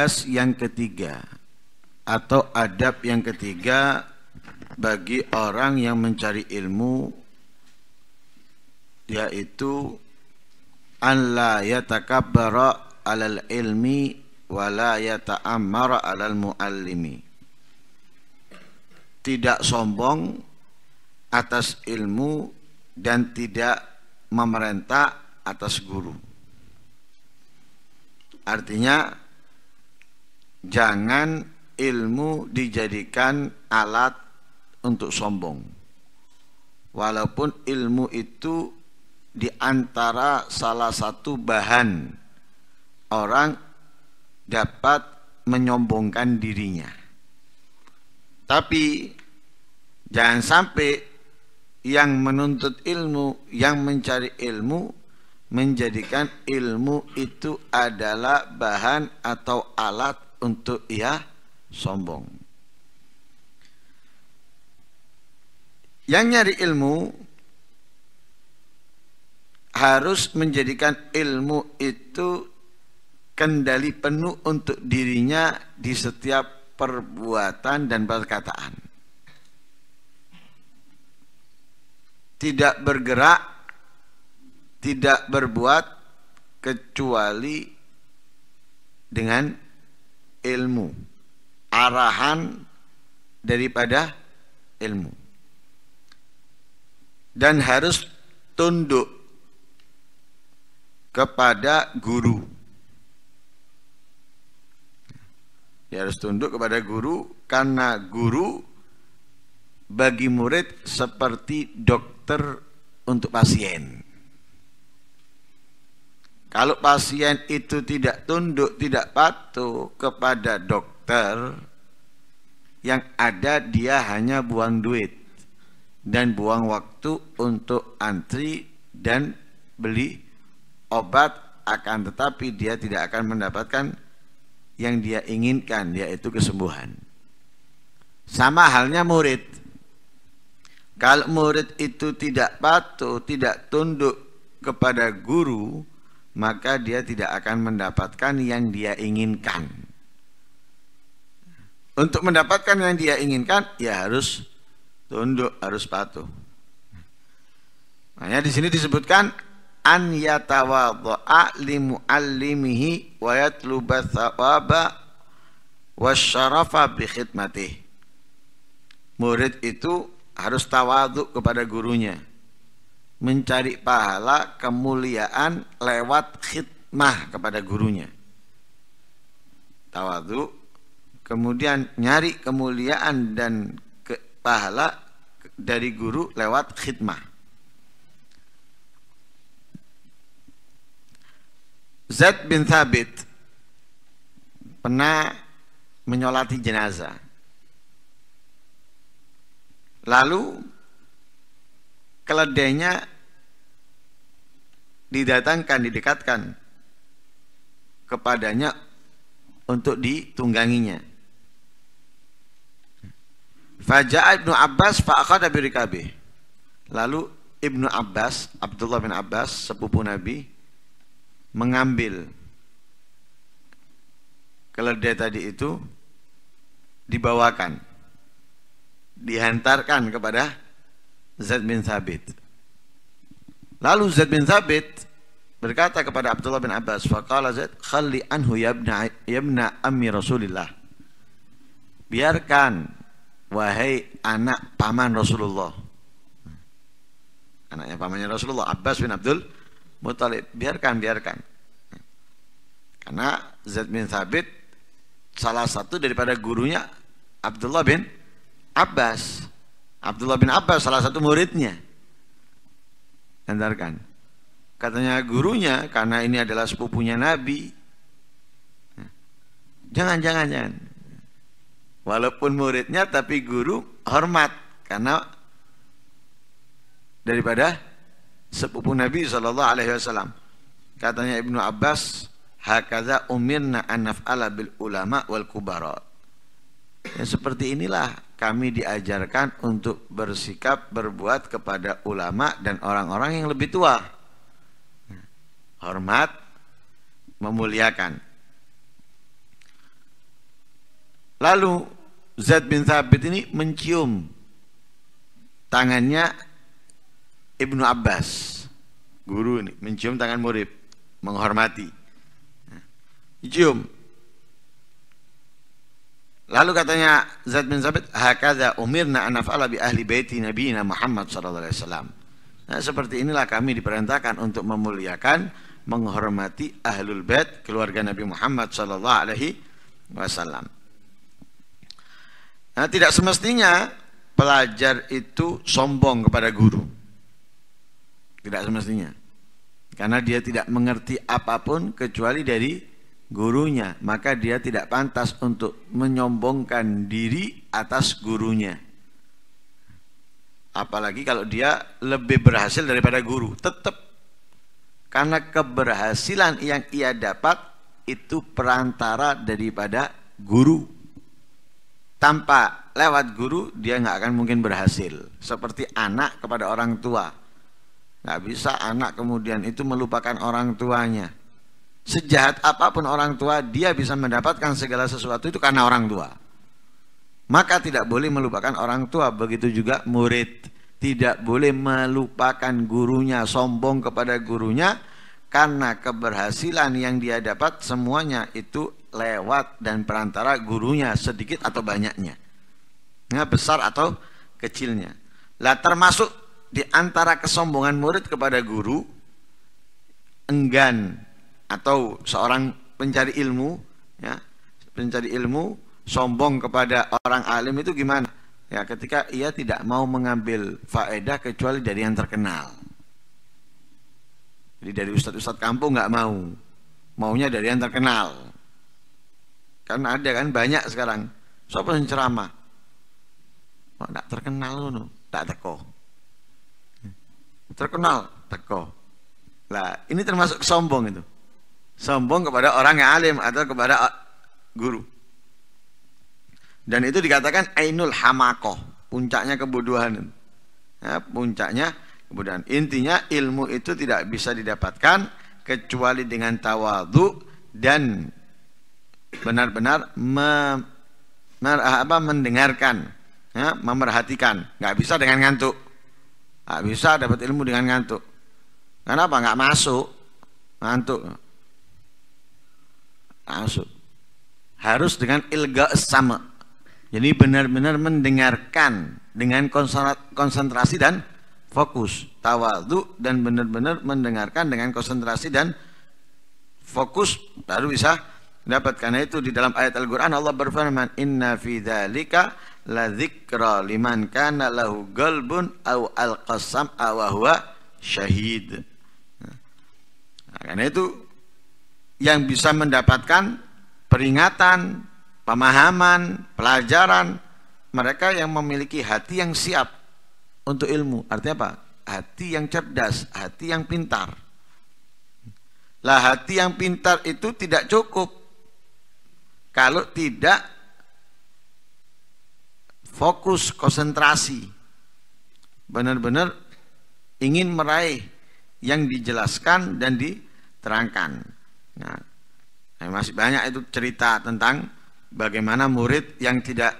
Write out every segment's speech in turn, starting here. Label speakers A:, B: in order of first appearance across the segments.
A: tugas yang ketiga atau adab yang ketiga bagi orang yang mencari ilmu yaitu an la yatakabbara alal ilmi wa la yata'ammara alal muallimi tidak sombong atas ilmu dan tidak memerintah atas guru artinya jangan ilmu dijadikan alat untuk sombong. Walaupun ilmu itu diantara salah satu bahan orang dapat menyombongkan dirinya. Tapi jangan sampai yang menuntut ilmu, yang mencari ilmu menjadikan ilmu itu adalah bahan atau alat untuk ia sombong. Yang nyari ilmu harus menjadikan ilmu itu kendali penuh untuk dirinya di setiap perbuatan dan perkataan. Tidak bergerak, tidak berbuat kecuali dengan ilmu arahan daripada ilmu dan harus tunduk kepada guru dia ya, harus tunduk kepada guru karena guru bagi murid seperti dokter untuk pasien kalau pasien itu tidak tunduk, tidak patuh kepada dokter, yang ada dia hanya buang duit dan buang waktu untuk antri dan beli obat akan tetapi dia tidak akan mendapatkan yang dia inginkan yaitu kesembuhan. Sama halnya murid. Kalau murid itu tidak patuh, tidak tunduk kepada guru, maka dia tidak akan mendapatkan yang dia inginkan. Untuk mendapatkan yang dia inginkan, ya harus tunduk, harus patuh. Makanya di sini disebutkan an yatawadha'a li muallimihi wa yatluba thawaba wasyarafa bi khidmatih. Murid itu harus tawaduk kepada gurunya mencari pahala kemuliaan lewat khidmah kepada gurunya tawadu kemudian nyari kemuliaan dan ke, pahala dari guru lewat khidmah Zaid bin Thabit pernah menyolati jenazah lalu keledainya didatangkan, didekatkan kepadanya untuk ditungganginya. Faja'a Ibnu Abbas fa'akhadha birikabih. Lalu Ibnu Abbas, Abdullah bin Abbas, sepupu Nabi, mengambil keledai tadi itu dibawakan dihantarkan kepada Zaid bin Thabit Lalu Zaid bin Thabit berkata kepada Abdullah bin Abbas, "Faqala Zaid, khalli anhu yabna yabna ammi Rasulillah." Biarkan wahai anak paman Rasulullah. Anaknya pamannya Rasulullah Abbas bin Abdul Muthalib, biarkan biarkan. Karena Zaid bin Thabit salah satu daripada gurunya Abdullah bin Abbas. Abdullah bin Abbas salah satu muridnya. Antarkan. Katanya gurunya karena ini adalah sepupunya Nabi. Jangan jangan jangan. Walaupun muridnya tapi guru hormat karena daripada sepupu Nabi Shallallahu Alaihi Wasallam. Katanya Ibnu Abbas, hakaza umirna anaf ala bil ulama wal kubarat. Ya, seperti inilah kami diajarkan untuk bersikap berbuat kepada ulama dan orang-orang yang lebih tua. Hormat, memuliakan. Lalu Zaid bin Thabit ini mencium tangannya Ibnu Abbas, guru ini, mencium tangan murid, menghormati. Nah, Cium, Lalu katanya Zaid bin Zabit "Hakadza umirna an naf'ala bi ahli baiti nabiyina Muhammad sallallahu alaihi wasallam." Nah, seperti inilah kami diperintahkan untuk memuliakan, menghormati ahlul bait, keluarga Nabi Muhammad sallallahu alaihi wasallam. Nah, tidak semestinya pelajar itu sombong kepada guru. Tidak semestinya. Karena dia tidak mengerti apapun kecuali dari gurunya, maka dia tidak pantas untuk menyombongkan diri atas gurunya. Apalagi kalau dia lebih berhasil daripada guru, tetap karena keberhasilan yang ia dapat itu perantara daripada guru. Tanpa lewat guru, dia nggak akan mungkin berhasil. Seperti anak kepada orang tua, nggak bisa anak kemudian itu melupakan orang tuanya Sejahat apapun orang tua, dia bisa mendapatkan segala sesuatu itu karena orang tua. Maka tidak boleh melupakan orang tua, begitu juga murid. Tidak boleh melupakan gurunya, sombong kepada gurunya, karena keberhasilan yang dia dapat semuanya itu lewat dan perantara gurunya sedikit atau banyaknya. Nah, besar atau kecilnya. Lah termasuk di antara kesombongan murid kepada guru enggan atau seorang pencari ilmu ya pencari ilmu sombong kepada orang alim itu gimana ya ketika ia tidak mau mengambil faedah kecuali dari yang terkenal jadi dari ustadz-ustadz kampung nggak mau maunya dari yang terkenal karena ada kan banyak sekarang siapa yang ceramah oh, terkenal loh tak teko terkenal teko lah ini termasuk sombong itu sombong kepada orang yang alim atau kepada uh, guru. Dan itu dikatakan ainul hamakoh, puncaknya kebodohan. Ya, puncaknya kebodohan. Intinya ilmu itu tidak bisa didapatkan kecuali dengan tawadu dan benar-benar me, mendengarkan, ya, memerhatikan. Gak bisa dengan ngantuk. Gak bisa dapat ilmu dengan ngantuk. Kenapa? Gak masuk. Ngantuk ta'asub harus dengan ilga sama jadi benar-benar mendengarkan dengan konsentrasi dan fokus tawadu dan benar-benar mendengarkan dengan konsentrasi dan fokus baru bisa dapat itu di dalam ayat Al-Qur'an Allah berfirman inna fi dzalika la dzikra liman kana lahu qalbun aw al aw huwa syahid nah, karena itu yang bisa mendapatkan peringatan, pemahaman, pelajaran, mereka yang memiliki hati yang siap untuk ilmu. Artinya apa? Hati yang cerdas, hati yang pintar. Lah hati yang pintar itu tidak cukup kalau tidak fokus konsentrasi. Benar-benar ingin meraih yang dijelaskan dan diterangkan. Nah, eh, masih banyak itu cerita tentang bagaimana murid yang tidak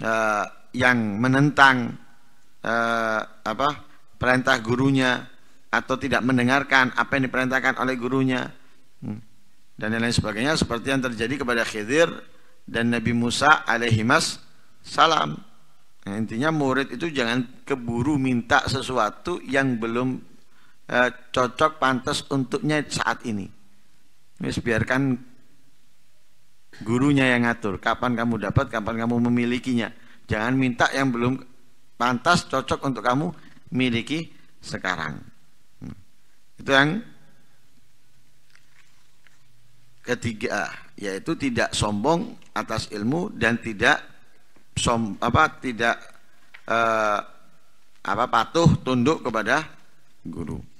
A: eh, yang menentang eh, apa perintah gurunya atau tidak mendengarkan apa yang diperintahkan oleh gurunya hmm, dan lain-lain sebagainya seperti yang terjadi kepada Khidir dan Nabi Musa alaihimas salam nah, intinya murid itu jangan keburu minta sesuatu yang belum eh, cocok pantas untuknya saat ini Wis biarkan gurunya yang ngatur kapan kamu dapat, kapan kamu memilikinya. Jangan minta yang belum pantas cocok untuk kamu miliki sekarang. Hmm. Itu yang ketiga yaitu tidak sombong atas ilmu dan tidak som apa tidak eh, apa patuh tunduk kepada guru.